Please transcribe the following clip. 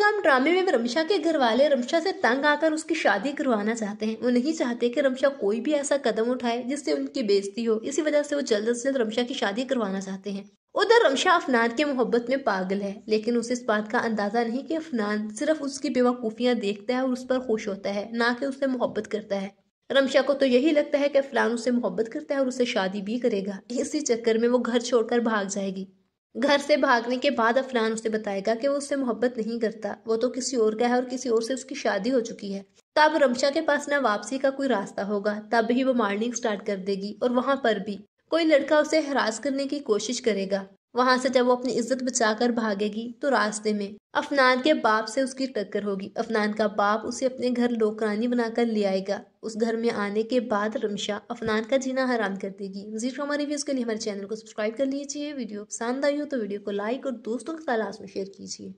पहलगाम ड्रामे में रमशा के घर वाले रमशा से तंग आकर उसकी शादी करवाना चाहते हैं वो नहीं चाहते कि रमशा कोई भी ऐसा कदम उठाए जिससे उनकी बेइज्जती हो इसी वजह से वो जल्द से जल्द रमशा की शादी करवाना चाहते हैं उधर रमशा अफनान के मोहब्बत में पागल है लेकिन उसे इस बात का अंदाजा नहीं कि अफनान सिर्फ उसकी बेवकूफ़ियाँ देखता है और उस पर खुश होता है ना कि उससे मोहब्बत करता है रमशा को तो यही लगता है कि अफनान उससे मोहब्बत करता है और उसे शादी भी करेगा इसी चक्कर में वो घर छोड़कर भाग जाएगी घर से भागने के बाद अफरान उसे बताएगा कि वो उससे मोहब्बत नहीं करता वो तो किसी और का है और किसी और से उसकी शादी हो चुकी है तब रमशा के पास ना वापसी का कोई रास्ता होगा तब ही वो मार्निंग स्टार्ट कर देगी और वहां पर भी कोई लड़का उसे हरास करने की कोशिश करेगा वहां से जब वो अपनी इज्जत बचाकर भागेगी तो रास्ते में अफनान के बाप से उसकी टक्कर होगी अफनान का बाप उसे अपने घर लोकरानी बनाकर ले आएगा उस घर में आने के बाद रमशा अफनान का जीना हराम कर देगी मजीद ड्रामा रिव्यूज के लिए हमारे चैनल को सब्सक्राइब कर लीजिए वीडियो पसंद आई हो तो वीडियो को लाइक और दोस्तों के तलाश में शेयर कीजिए